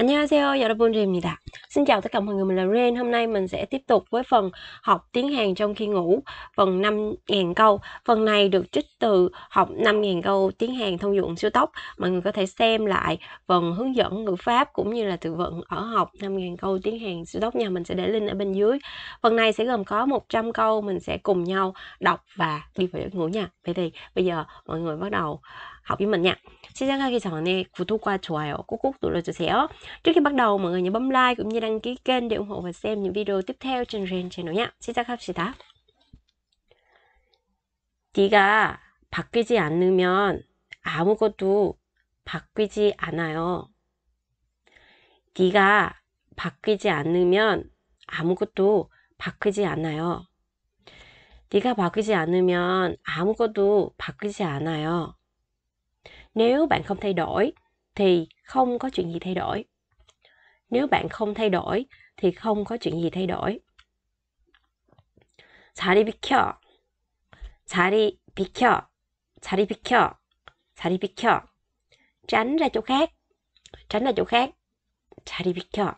안녕하세요, 여러분 Rem입니다. Xin chào tất cả mọi người, mình là Ren. Hôm nay mình sẽ tiếp tục với phần học tiếng Hàn trong khi ngủ, phần 5.000 câu. Phần này được trích từ học 5.000 câu tiếng Hàn thông dụng siêu tốc. Mọi người có thể xem lại phần hướng dẫn ngữ pháp cũng như là từ vựng ở học 5.000 câu tiếng Hàn siêu tốc nha. Mình sẽ để link ở bên dưới. Phần này sẽ gồm có 100 câu, mình sẽ cùng nhau đọc và đi vào giấc ngủ nha. Vậy thì bây giờ mọi người bắt đầu học với mình nha. 시작하기 전에 구독과 좋아요 꼭꼭 눌러주세요. Trước khi bắt đầu mọi người nhớ bấm like cũng như đăng ký kênh để ủng hộ và xem những video tiếp theo trên Rain Channel nha. 시작합시다. 네가 바뀌지 않으면 아무것도 바뀌지 않아요. 네가 바뀌지 않으면 아무것도 바뀌지 않아요. 네가 바뀌지 않으면 아무것도 바뀌지 않아요. nếu bạn không thay đổi thì không có chuyện gì thay đổi nếu bạn không thay đổi thì không có chuyện gì thay đổi 자리 비켜 자리 비켜 자리 비켜 자리 비켜 tránh ra chỗ khác tránh ra chỗ khác 자리 비켜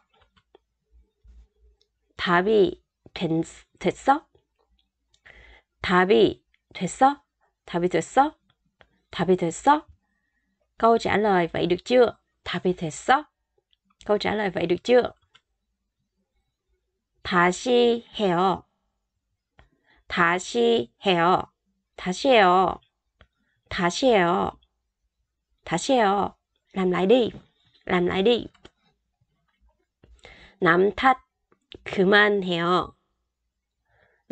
답이 된, 됐어? 답이 됐어? 답이 됐어? 답이 됐어? Câu trả lời vậy được chưa? 답이 됐어? Câu trả lời vậy được chưa? 다시 해요. 다시 해요. 다시 해요. 다시 해요. 다시 해요. Làm lại đi. Làm lại đi. 남탓 그만해요.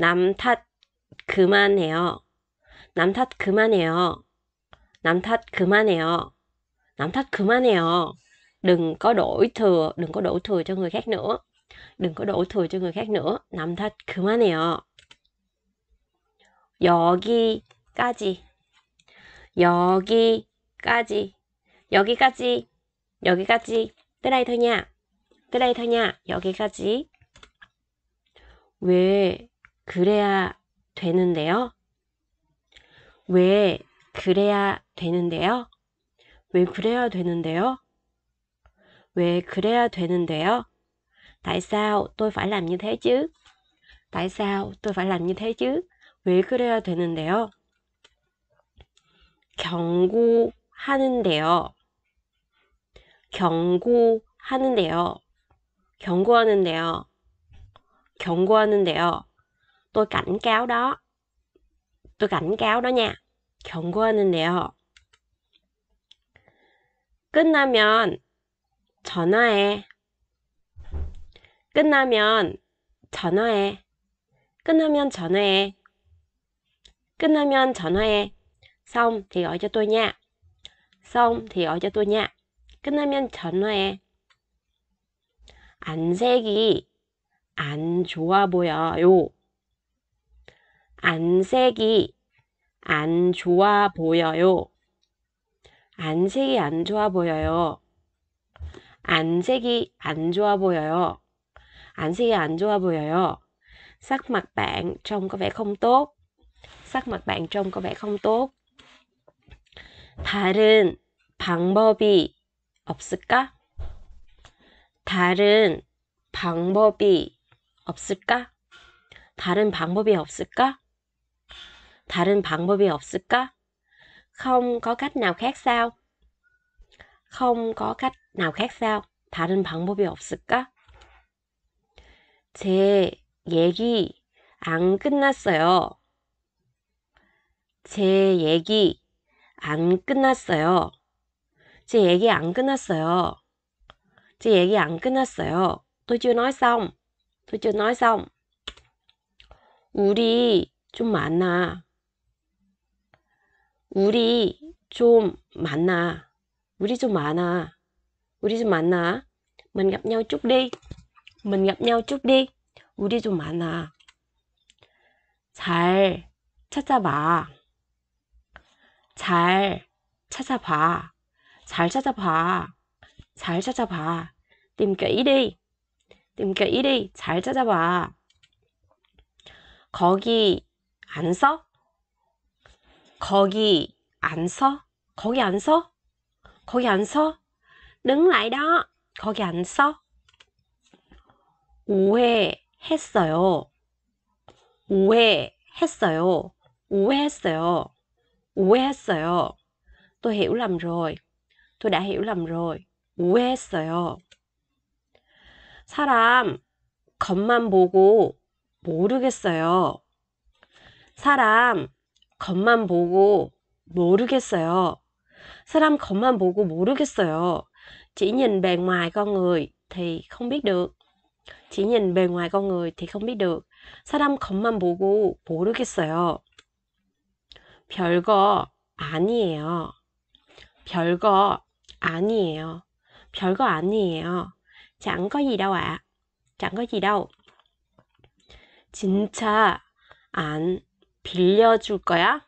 남 탓 그만해요. 남 탓 그만해요. 남 탓 그만해요. Tóm tắt 그만해요. Đừng có đổ thừa, đừng có đổ thừa cho người khác nữa. Đừng có đổ thừa cho người khác nữa. Nắm 탓 그만해요. 여기까지. 여기까지. 여기까지. 여기까지. Tới đây thôi nha. Tới đây thôi nha. 여기까지. 왜 그래야 되는데요? 왜 그래야 되는데요? 왜 그래야 되는데요? 왜 그래야 되는데요? Tại sao tôi phải làm như thế chứ? Tại sao tôi phải làm như thế chứ? 왜 그래야 되는데요? 경고하는데요. 경고하는데요. 경고하는데요. 경고하는데요. Tôi cảnh cáo đó. Tôi cảnh cáo đó nha. 경고하는데요. 끝나면 전화해. 끝나면 전화해. 끝나면 전화해. 끝나면 전화해. x o n 어제 h 냐 gọi 어제 o 냐 끝나면 전화해. 안색이 안 좋아 보여요. 안색이 안 좋아 보여요. 안색이 안 좋아 보여요. 안색이 안 좋아 보여요. 안색이 안 좋아 보여요. 싹막 c m 거 t b ạ 싹막 r ô 거 g có vẻ không t 다른 방법이 없을까? 다른 방법이 없을까? 다른 방법이 없을까? 다른 방법이 없을까? Không có cách nào khác sao? Không có cách nào khác sao? 다른 방법이 없을까? 제 얘기 안 끝났어요. 제 얘기 안 끝났어요. 제 얘기 안 끝났어요. 제 얘기 안 끝났어요. Tôi chưa nói xong. Tôi chưa nói xong. 우리 좀 만나. 우리 좀 만나. 우리 좀 만나. 우리 좀 만나. Mình gặp nhau chút đi. Mình gặp nhau chút đi. 우리 좀 만나. 잘 찾아봐. 잘 찾아봐. 잘 찾아봐. 잘 찾아봐. Tìm kỹ đi. Tìm kỹ đi. 잘 찾아봐. 거기 안 써? 거기 안 서? 거기 안 서? 거기 안 서? 능라이다 거기 안 서? 오해했어요. 오해했어요. 오해했어요. 오해했어요. t hiểu lầm rồi. Tôi đã hiểu lầm rồi. 오해했어요. 사람 겉만 보고 모르겠어요. 사람 겉만 보고 모르겠어요. 사람 겉만 보고 모르겠어요. Chỉ nhìn bề ngoài con người thì không biết được. Chỉ nhìn bề ngoài con người thì không biết được. 사람 겉만 보고 모르겠어요. 별거 아니에요. 별거 아니에요. 별거 아니에요. chẳng có gì đâu ạ. À. chẳng có gì đâu. 진짜 안 빌려줄 거야?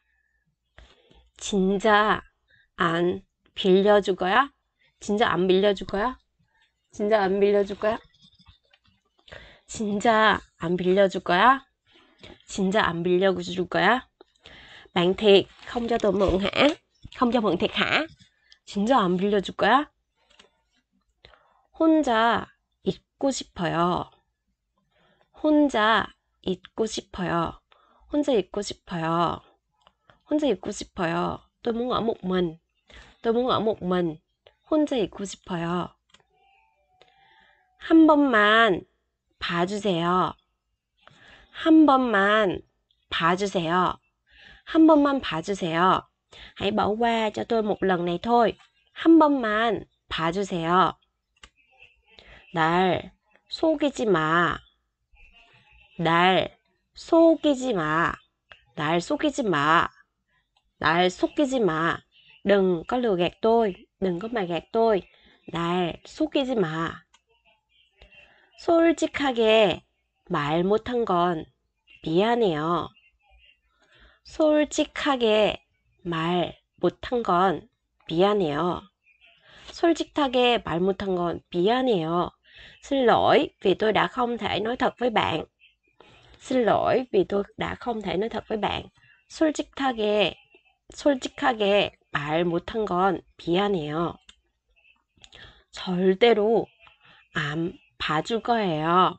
진짜 안 빌려줄 거야? 진짜 안 빌려줄 거야? 진짜 안 빌려줄 거야? 진짜 안 빌려줄 거야? 진짜 안 빌려줄 거야? Bạn thiệt, không cho tôi mượn hả? Không cho mượn thiệt hả? 진짜 안 빌려줄 거야? 혼자 있고 싶어요. 혼자 있고 싶어요. 혼자 있고 싶어요. 혼자 있고 싶어요. Tôi muốn ở một mình. Tôi muốn ở một mình. 혼자 있고 싶어요. 한 번만 봐주세요. 한 번만 봐주세요. 한 번만 봐주세요. Hãy bỏ qua cho tôi một lần này thôi. 한 번만 봐주세요. 날 속이지 마. 날 속이지 마. 날 속이지 마. 날 속이지 마. Đừng có lừa gạt tôi. Đừng có mà gạt tôi. 날 속이지 마. 솔직하게 말 못한 건 미안해요. 솔직하게 말 못한 건 미안해요. 솔직하게 말 못한 건 미안해요. Xin lỗi vì tôi đã không thể nói thật với bạn. Xin lỗi vì tôi đã không thể nói thật với bạn. 솔직하게, 솔직하게 말 못한 건 미안해요. 절대로 안 봐줄 거예요.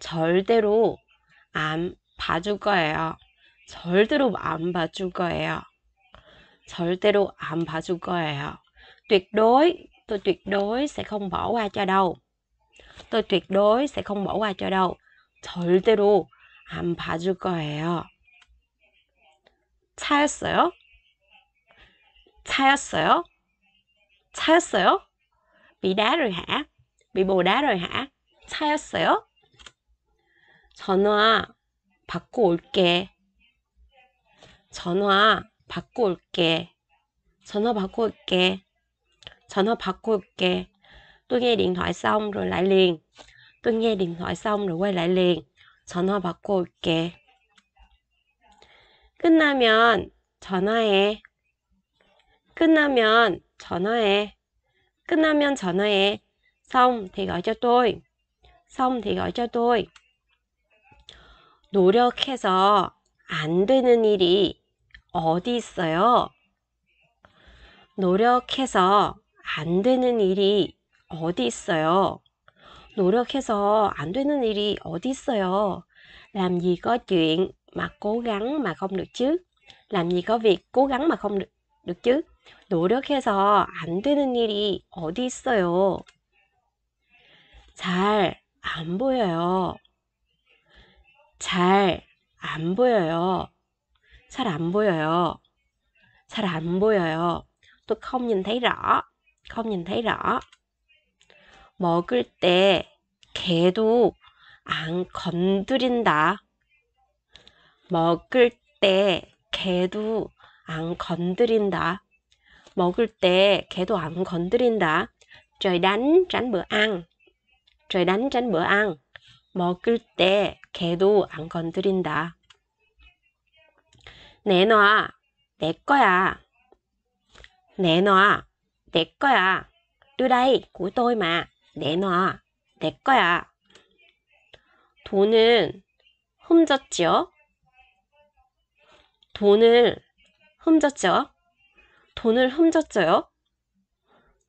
절대로 안 봐줄 거예요. 절대로 안 봐줄 거예요. 절대로 안 봐줄 거예요. Tuyệt đối, tôi tuyệt đối sẽ không bỏ qua cho đâu. Tôi tuyệt đối sẽ không bỏ qua cho đâu. 절대로 안 봐줄 거예요. 차였어요? 차였어요? 차였어요? 미래를 해? 미모라를 해? 차였어요? 전화 받고 올게. 전화 받고 올게. 전화 받고 올게. 전화 받고 올게. t ô 링더 g h e điện Tôi nghe điện thoại xong rồi quay lại liền. 전화 받고 올게. 끝나면 전화해. 끝나면 전화해. 끝나면 전화해. Xong thì gọi cho tôi. Xong thì gọi cho tôi. 노력해서 안 되는 일이 어디 있어요? 노력해서 안 되는 일이 어디 있어요? 노력해서 안 되는 일이 어디 있어요. Làm gì có chuyện mà cố gắng mà không được chứ? Làm gì có việc cố gắng mà không được, được chứ? 노력해서 안 되는 일이 어디 있어요? 잘 안 보여요. 잘 안 보여요. 잘 안 보여요. 잘 안 보여요. Tôi không nhìn thấy rõ. Không nhìn thấy rõ. 먹을 때 개도 안 건드린다. 먹을 때 개도 안 건드린다. 먹을 때 개도 안 건드린다. trời đánh tránh bữa ăn. trời đánh tránh bữa ăn. 먹을 때 개도 안 건드린다. 내놔, 내 거야. 내놔, 내 거야. đưa đây, của tôi mà. 내놔. 내 거야. 돈은 훔쳤지요? 돈을 훔쳤죠? 돈을 훔쳤어요?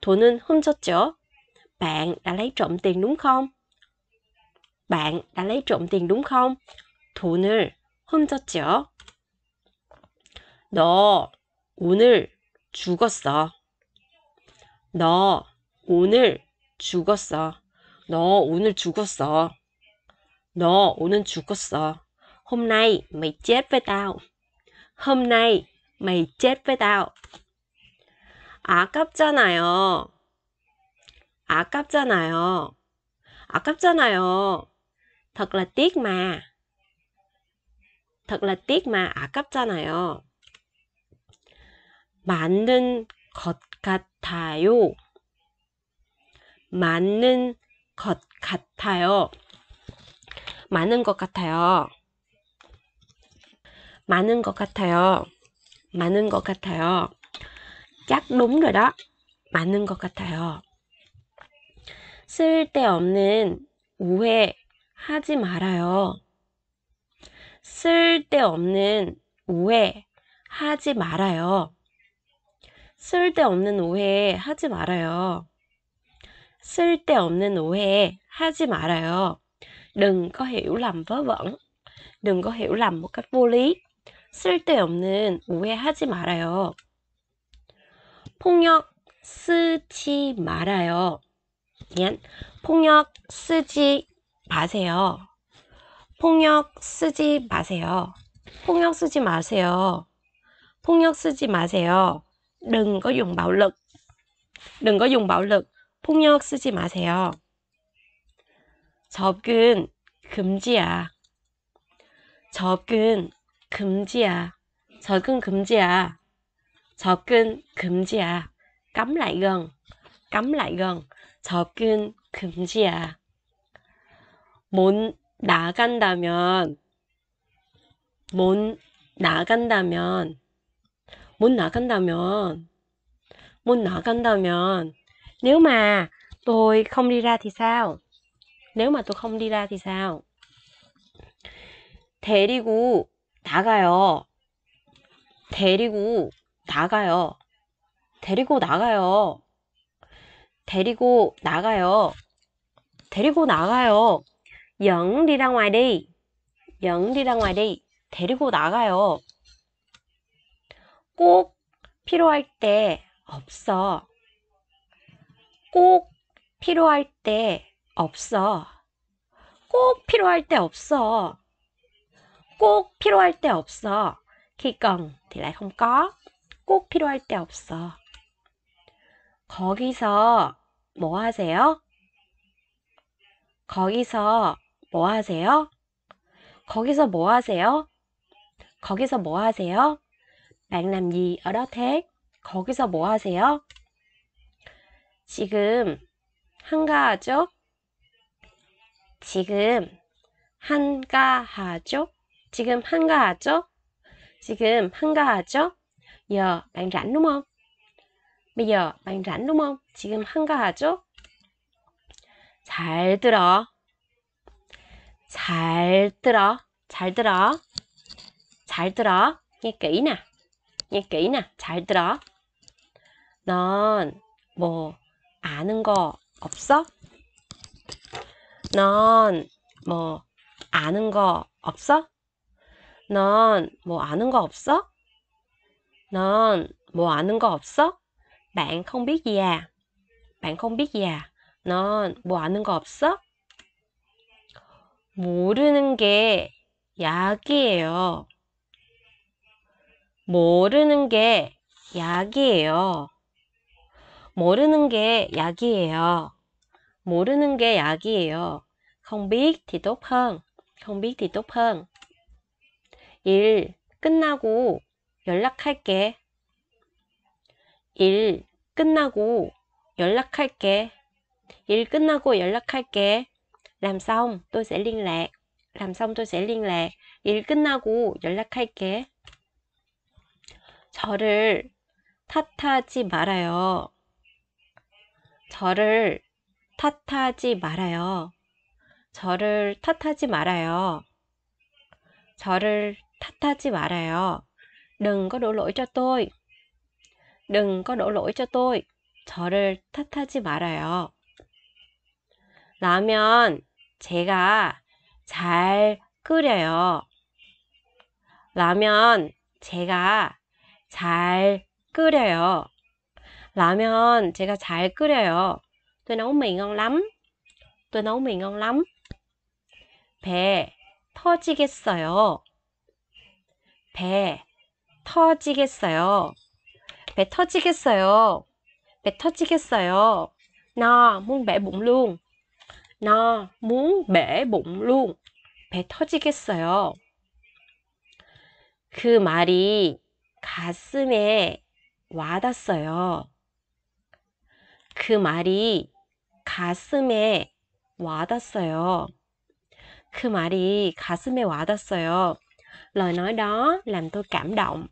돈은 훔쳤죠? Bạn đã lấy trộm tiền đúng không? Bạn đã lấy trộm tiền đúng không? 돈을 훔쳤죠? 너 오늘 죽었어. 너 오늘 죽었어. 너 오늘 죽었어. 너 오늘 죽었어. Hôm nay mày chết với tao. Hôm nay mày chết với tao. 아깝잖아요. 아깝잖아요. 아깝잖아요. Thật là tiếc mà. Thật là tiếc mà 아깝잖아요. 맞는 것 같아요. 맞는 것 같아요. 많은 것 같아요. 많은 것 같아요. 많은 것 같아요. 짝 đúng rồi đó. 많은 것 같아요. 쓸데없는 오해 하지 말아요. 쓸데없는 오해 하지 말아요. 쓸데없는 오해 하지 말아요. 쓸데없는 오해 하지 말아요. Đừng có hiểu lầm vớ vẩn. Đừng có hiểu lầm một cách vô lý. 쓸데없는 오해하지 말아요. 폭력 쓰지 말아요. 미안. 폭력 쓰지 마세요. 폭력 쓰지 마세요. 폭력 쓰지 마세요. 폭력 쓰지 마세요. đừng có dùng bạo lực. đừng có dùng bạo lực. 폭력 쓰지 마세요. 접근 금지야. 접근 금지야. 접근 금지야. 접근 금지야. 깜 ấ 이 l 깜 i 이 ầ n cấm lại gần. 접근 금지야. 못 나간다면 못 나간다면 못 나간다면 못 나간다면 nếu mà tôi không đi ra thì sao? nếu mà tôi không đi ra thì sao? 데리고 나가요. 데리고 나가요. 데리고 나가요. 데리고 나가요. 데리고 나가요. 영 đi ra ngoài đi. 영 đi ra ngoài đi. 데리고 나가요. 꼭 필요할 때 없어. 꼭 필요할 때 없어. 꼭 필요할 때 없어. 꼭 필요할 때 없어. Khi cần t 꼭 필요할 때 없어. 거기서 뭐 하세요? 거기서 뭐 하세요? 거기서 뭐 하세요? 거기서 뭐 하세요? Bạn làm gì ở đó t h 뭐 하세요? 지금 한가하죠? 지금 한가하죠? 지금 한가하죠? 지금 한가하죠? giờ bạn rảnh đúng không? Bây giờ bạn rảnh đúng không? 지금 한가하죠? 잘 들어. 잘 들어. 잘 들어. 잘 들어. Nghe kỹ nè. Nghe kỹ nè. 잘 들어. 넌 뭐, 아는 거 없어? 넌 뭐 아는 거 없어? 넌 뭐 아는 거 없어? 넌 뭐 아는 거 없어? Bạn không b i 넌뭐 아는 거 없어? 모르는 게 약이에요. 모르는 게 약이에요. 모르는 게 약이에요. 모르는 게 약이에요. Không biết thì tốt hơn. Không biết thì tốt hơn. 일 끝나고 연락할게. 일 끝나고 연락할게. 일 끝나고 연락할게. Làm xong tôi sẽ liên lạc. Làm xong tôi sẽ liên lạc. 일 끝나고 연락할게. 저를 탓하지 말아요. 저를 탓하지 말아요. 저를 탓하지 말아요. 저를 탓하지 말아요. Đừng có đổ lỗi c 저를 탓하지 말아요. 라면 제가 잘 끓여요. 라면 제가 잘 끓여요. 라면 제가 잘 끓여요. Tôi nấu mì ngon lắm. Tôi nấu mì ngon lắm. 배 터지겠어요. 배 터지겠어요. 배 터지겠어요. 배 터지겠어요. 나 muốn bể bụng luôn. 나 muốn bể bụng luôn. 배 터지겠어요. 그 말이 가슴에 와닿았어요. 그 말이 가슴에 와닿았어요. 그 말이 가슴에 와닿았어요. Lời nói đó làm tôi cảm động.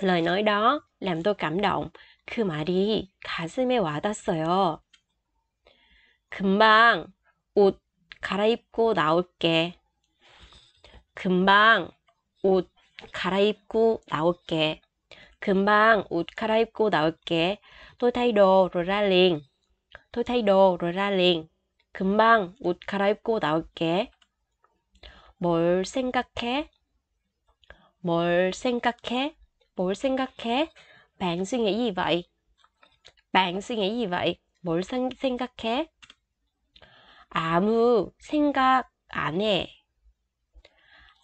Lời nói đó làm tôi cảm động. 그 말이 가슴에 와닿았어요. 금방 옷 갈아입고 나올게. 금방 옷 갈아입고 나올게. 금방 옷 갈아입고 나올게. Tôi thay đồ rồi ra liền. Tôi thay đồ rồi ra liền. 금방 옷 갈아입고 나올게. 뭘 생각해? 뭘 생각해? 뭘 생각해? Bạn suy nghĩ gì vậy? Bạn suy nghĩ gì vậy? 뭘 생각해? 아무 생각 안 해.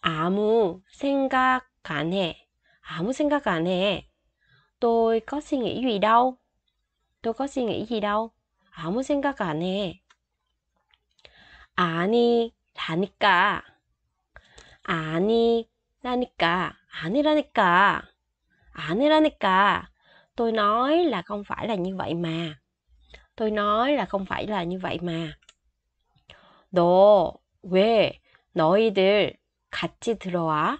아무 생각 안 해. 아무 생각 안 해. Tôi có suy nghĩ gì đâu. Tôi có suy nghĩ gì đâu. 아무 생각 안 해. 아니, 라니까. 아니, 라니까. 아니라니까. 아니라니까. Tôi nói là không phải là như vậy mà. Tôi nói là không phải là như vậy mà. 너, 왜, 너희들 같이 들어와?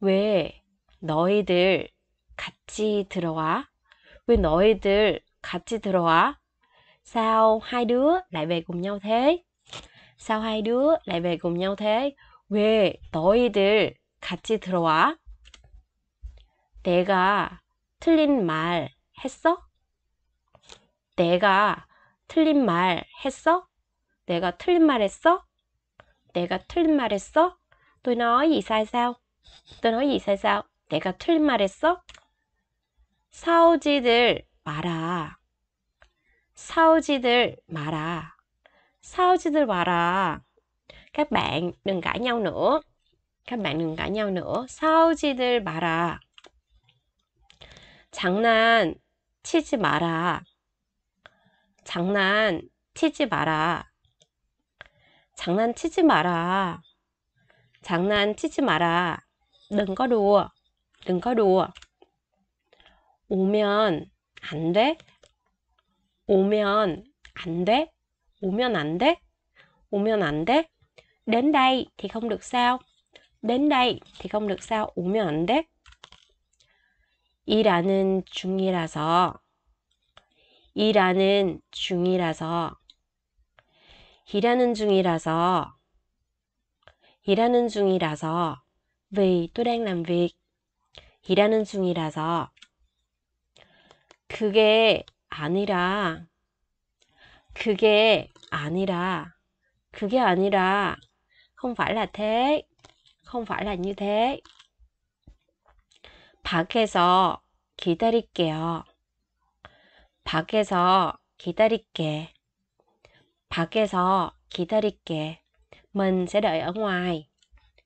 왜, 너희들 같이 들어와? Vì 너희들 같이 들어와. Sao hai đứa lại về cùng nhau thế? Sao hai đứa lại về cùng nhau thế? 왜 너희들 같이 들어와? 내가 틀린 말 했어? 내가 틀린 말 했어? 내가 틀린 말 했어? 내가 틀린 말 했어? Tôi nói gì sai sao? Tôi nói gì sai sao? 내가 틀린 말 했어? 사오지들 마라. 사오지들 마라. 사오지들 마라. Các bạn đừng cãi nhau nữa. Các bạn đừng cãi nhau nữa. 사오지들 마라. 장난 치지 마라. 장난 치지 마라. 장난 치지 마라. 장난 치지 마라. đừng có đùa. đừng có đùa. 오면 안 돼? 오면 안 돼? 오면 안 돼? 오면 안 돼? Đến đây thì không được sao? Đến đây thì không được sao? 오면 안 돼? 일하는 중이라서 일하는 중이라서 일하는 중이라서 일하는 중이라서 vì tôi đang làm việc 일하는 중이라서 그게 아니라, 그게 아니라, 그게 아니라, không phải là thế, không phải là như thế. 밖에서 기다릴게요. 밖에서 기다릴게. 밖에서 기다릴게. Mình sẽ đợi ở ngoài.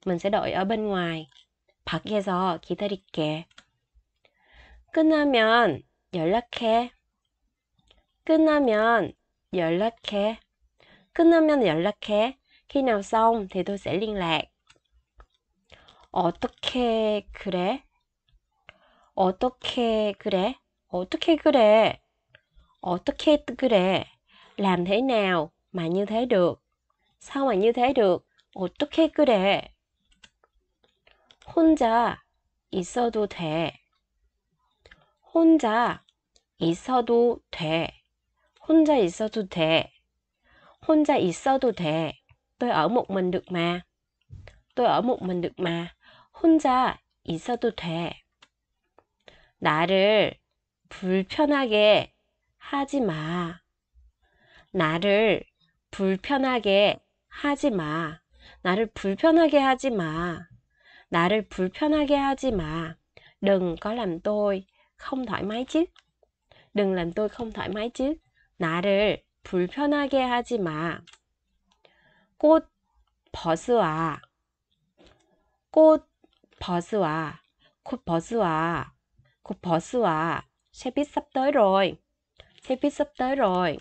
Mình sẽ đợi ở bên ngoài. 밖에서 기다릴게. 끝나면 연락해. 끝나면 연락해. 끝나면 연락해. Khi nào xong thì tôi sẽ liên lạc. 어떻게 그래? 어떻게 그래? 어떻게 그래? 어떻게 그래? Làm thế nào mà như thế được? Sao mà như thế được? 어떻게 그래? 혼자 있어도 돼. 혼자 있어도 돼. 혼자 있어도 돼. 혼자 있어도 돼. 또 ô i ở một mình được mà. Tôi ở một mình được mà. 혼자 있어도 돼. 나를 불편하게 하지 마. 나를 불편하게 하지 마. 나를 불편하게 하지 마. 나를 불편하게 하지 마. đ 걸 n g không thoải mái chứ. Đừng làm tôi không thoải mái chứ. 나를 불편하게 하지 마. 꽃 버스와 꽃 버스와 꽃 버스와 꽃 버스와 xe buýt sắp tới rồi. xe buýt sắp tới rồi.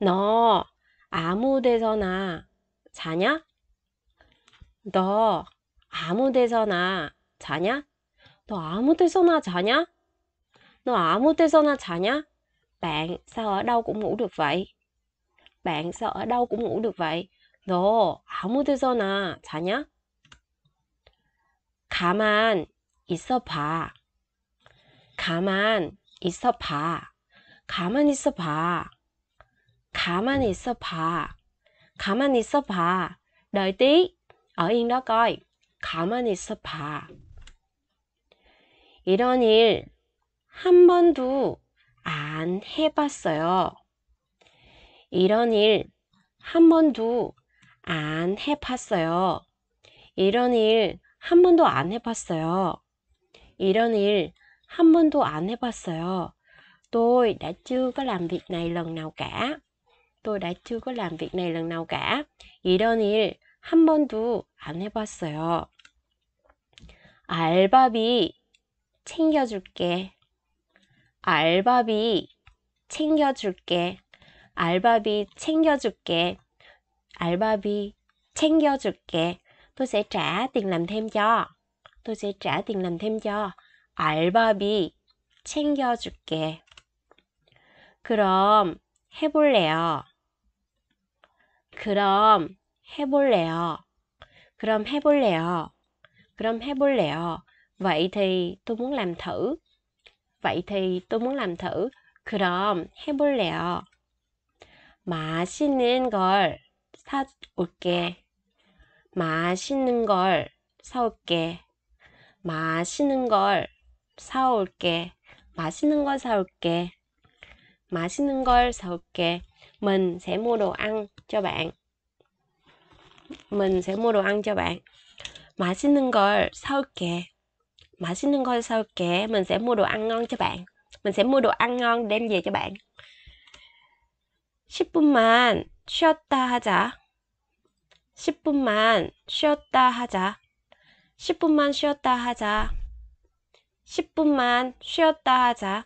너 아무 데서나 자냐? 너 아무 데서나 자냐? 너 아무 데서나 자냐? 너 아무 데서나 자냐? Bạn sao ở đâu cũng ngủ được vậy? Bạn sao ở đâu cũng ngủ được vậy? 너 아무 데서나 자냐? 가만 있어 봐. 가만 있어 봐. 가만 있어 봐. 가만 있어 봐. 가만 있어 봐. Đợi tí. Ở yên đó coi. 가만 있어 봐. 이런 일 한 번도 안 해봤어요. 이런 일 한 번도 안 해봤어요. 이런 일 한 번도 안 해봤어요. 이런 일 한 번도 안 해봤어요. Tôi đã chưa có làm việc này lần nào cả. Tôi đã chưa có làm việc này lần nào cả. 이런 일 한 번도 안 해봤어요. 알바비 챙겨줄게. 알바비 챙겨줄게. 알바비 챙겨줄게. 알바비 챙겨줄게. Tôi sẽ trả tiền làm thêm cho. Tôi sẽ trả tiền làm thêm cho. 알바비 챙겨줄게. 그럼 해볼래요. 그럼 해볼래요. 그럼 해볼래요. 그럼 해볼래요. vậy thì tôi muốn làm thử. vậy thì tôi muốn làm thử. 그럼 해볼래요. 맛있는 걸 사올게. 맛있는 걸 사올게. 맛있는 걸 사올게. 맛있는 걸 사올게. 맛있는 걸 사올게. Mình sẽ mua đồ ăn cho bạn. Mình sẽ mua đồ ăn cho bạn. 맛있는 걸 사올게. 맛있는 coi sao kệ mình sẽ mua đồ ăn ngon cho bạn mình sẽ mua đồ ăn ngon đem về cho bạn 10분만 쉬었다 하자 10분만 쉬었다 하자 10분만 쉬었다 하자 10분만 쉬었다 하자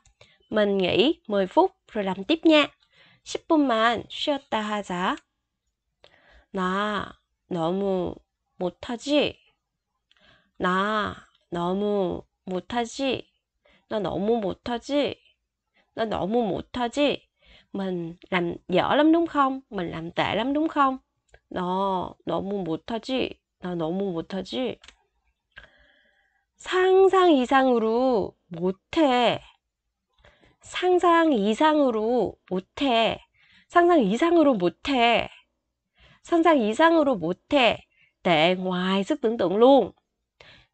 mình nghỉ 10 phút rồi làm tiếp nha 10분만 쉬었다 하자 나 너무 못하지 나 너무 못하지? 나 너무 못하지? Nó nổ mua một thôi chứ Mình làm dở lắm đúng không? Mình làm tệ lắm đúng không? 너 너무 못하지? 나 너무 못하지? 상상 이상으로 못해. 상상 이상으로 못해. 상상 이상으로 못해. 상상 이상으로 못해. Tệ ngoài sức tưởng tượng luôn.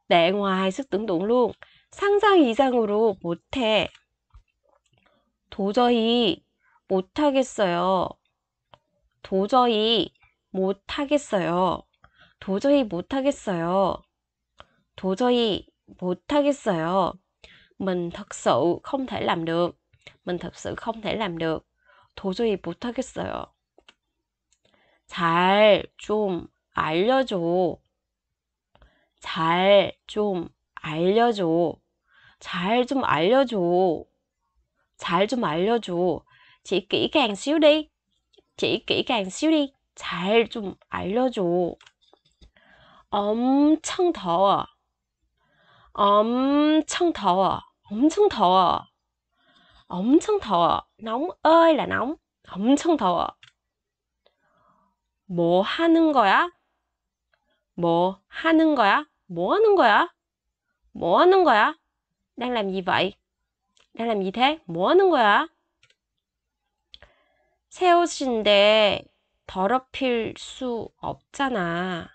để ngoài sức tưởng tượng luôn. 상상 이상으로 못해. 도저히 못하겠어요. 도저히 못하겠어요. 도저히 못하겠어요. 도저히 못하겠어요. Mình thật sự không thể làm được. Mình thật sự không thể làm được. 도저히 못하겠어요. 잘 좀 알려줘. 잘좀 알려줘. 잘 좀 알려줘. 잘 좀 알려줘. Chị kỹ càng xíu đi. Chị kỹ c 잘좀 알려줘. 엄청 더워. 엄청 더워. 엄청 더워. 엄청 더워. Nóng ơi là n ó 엄청 더워. 뭐 하는 거야? 뭐 하는 거야? 뭐 하는 거야? 뭐 하는 거야? Đang làm gì vậy? Đang làm gì thế? 뭐 하는 거야? 새 옷인데 더럽힐 수 없잖아.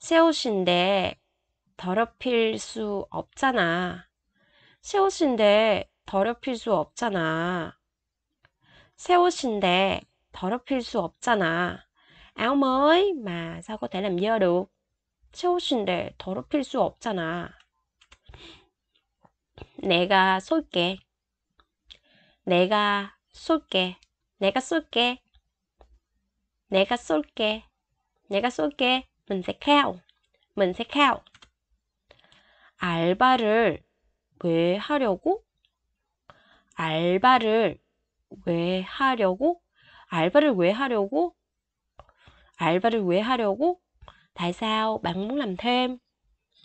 새 옷인데 더럽힐 수 없잖아. 새 옷인데 더럽힐 수 없잖아. 새 옷인데 더럽힐 수 없잖아. áo mới mà sao có thể làm dơ được. 새 옷인데 더럽힐 수 없잖아. 내가 쏠게. 내가 쏠게. 내가 쏠게. 내가 쏠게. 내가 쏠게. mình sẽ khao. mình sẽ khao. 알바를 왜 하려고? 알바를 왜 하려고? 알바를 왜 하려고? alba를 왜 하려고? Tại sao bạn muốn làm thêm?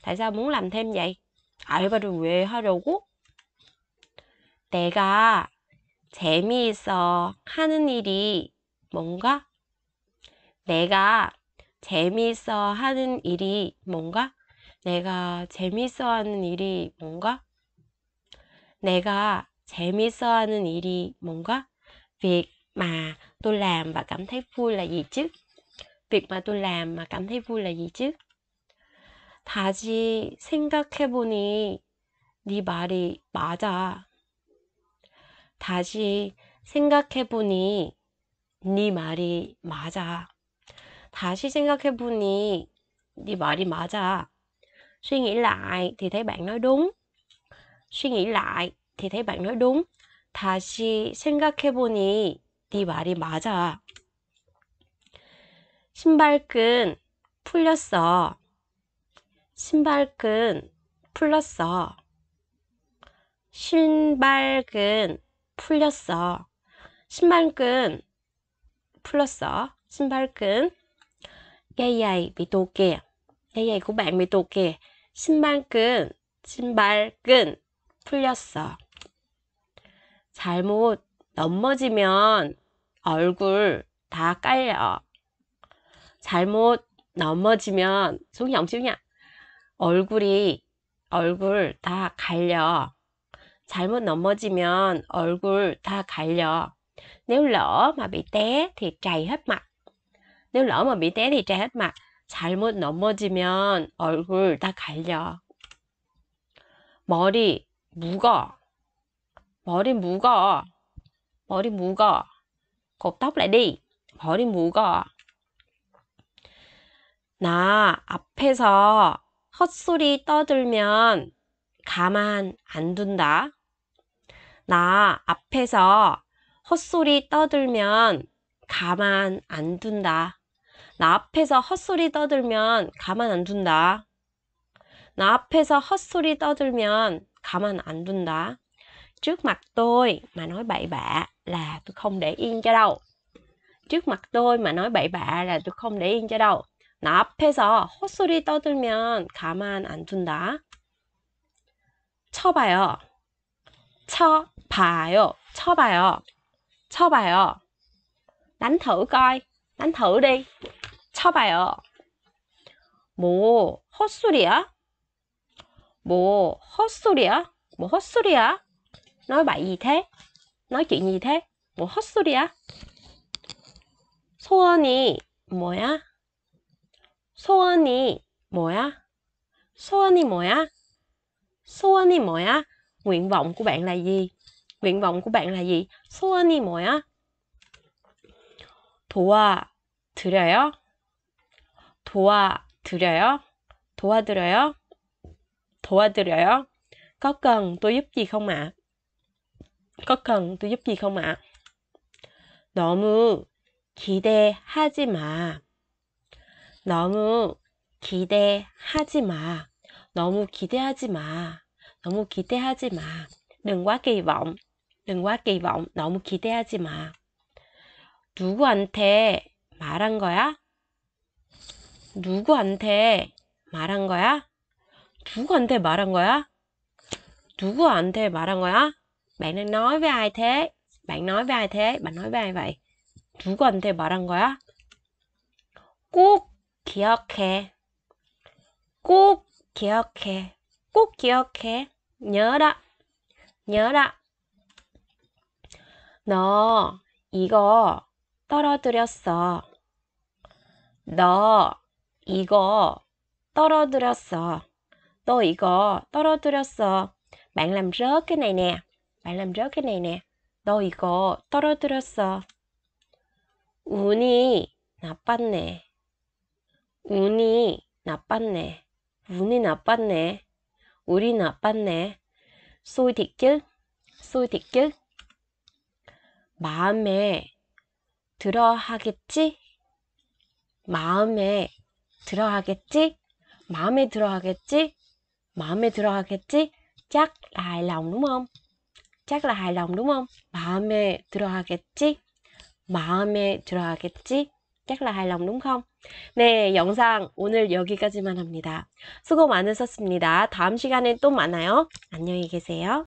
Tại sao muốn làm thêm vậy? 알바를 왜 하려고? 내가 재미있어 하는 일이 뭔가? 내가 재미있어 하는 일이 뭔가? 내가 재미있어 하는 일이 뭔가? 내가 재미있어 하는 일이 뭔가? Việc mà tôi làm và cảm thấy vui là gì chứ? việc mà tôi làm mà cảm thấy vui là gì chứ? 다시 생각해보니 네 말이 맞아. 다시 생각해보니 네 말이 맞아. 다시 생각해보니 네 말이 맞아. Suy nghĩ lại thì thấy bạn nói đúng. Suy nghĩ lại thì thấy bạn nói đúng. 다시 생각해보니 네 말이 맞아. 신발끈 풀렸어. 신발끈 풀렸어. 신발끈 풀렸어. 신발끈 풀렸어. 신발끈. 예 á i giày bị tô kìa. c á 신발끈, 신발끈 풀렸어. 잘못 넘어지면 얼굴 다 깔려. 잘못 넘어지면 속이 영치이야 얼굴이 얼굴 다 갈려. 잘못 넘어지면 얼굴 다 갈려. Nếu lỡ mà bị té thì chảy hết mặt. Nếu lỡ mà bị té thì chảy hết mặt. 잘못 넘어지면 얼굴 다 갈려. 머리 무거. 머리 무거. 머리 무거. Cột tóc lại đi. 머리 무거. 나 앞에서 헛소리 떠들면 가만 안 둔다. 나 앞에서 헛소리 떠들면 가만 안 둔다. 나 앞에서 헛소리 떠들면 가만 안 둔다. 나 앞에서 헛소리 떠들면 가만 안 둔다. Trước mặt tôi mà nói bậy bạ là tôi không để yên cho đâu. Trước mặt tôi mà nói bậy bạ là tôi không để yên cho đâu. 나 앞에서 헛소리 떠들면 가만 안 둔다. 쳐봐요. 쳐봐요. 쳐봐요. 쳐봐요. 난더울 ử c 난더울 ử đ 쳐봐요. 뭐 헛소리야? 뭐 헛소리야? 뭐 헛소리야? 너 말이 bậy gì thế? 뭐 헛소리야? 소원이 뭐야? 소원이 뭐야? 소원이 뭐야? 소원이 뭐야? Nguyện vọng của bạn là gì? Nguyện vọng của bạn là gì? 소원이 뭐야? 도와드려요? 도와드려요? 도와드려요? 도와드려요? Có cần tôi giúp gì không ạ? À? Có cần tôi giúp gì không ạ? À? 너무 기대하지 마. 너무 기대하지 마. 너무 기대하지 마. 너무 기대하지 마. Đừng quá kỳ vọng. Đừng quá kỳ vọng. 너무 기대하지 마. 누구한테 말한 거야? 누구한테 말한 거야? 누구한테 말한 거야? 누구한테 말한 거야? Bạn đang nói với ai thế? Bạn nói với ai thế? Bạn nói với ai vậy? 누구한테 말한 거야? 꼭 기억해. 꼭 기억해. 꼭 기억해. 녀라. 녀라. 너 이거 떨어뜨렸어. 너 이거 떨어뜨렸어. 너 이거 떨어뜨렸어. 말람 저렇게 내 r 말람 저렇게 내 à 너 이거 떨어뜨렸어. 운이 나빴네. 운이 나빴네. 운이 나빴네. 우리 나빴네. xui thiệt chứ. xui thiệt chứ. 마음에 들어 하겠지? 마음에 들어 하겠지? 마음에 들어 하겠지? 마음에 들어 하겠지? chắc là hài lòng đúng không? chắc là hài lòng đúng không? 마음에 들어 하겠지? 마음에 들어 하겠지? chắc là hài lòng đúng không? 네, 영상 오늘 여기까지만 합니다. 수고 많으셨습니다. 다음 시간에 또 만나요. 안녕히 계세요.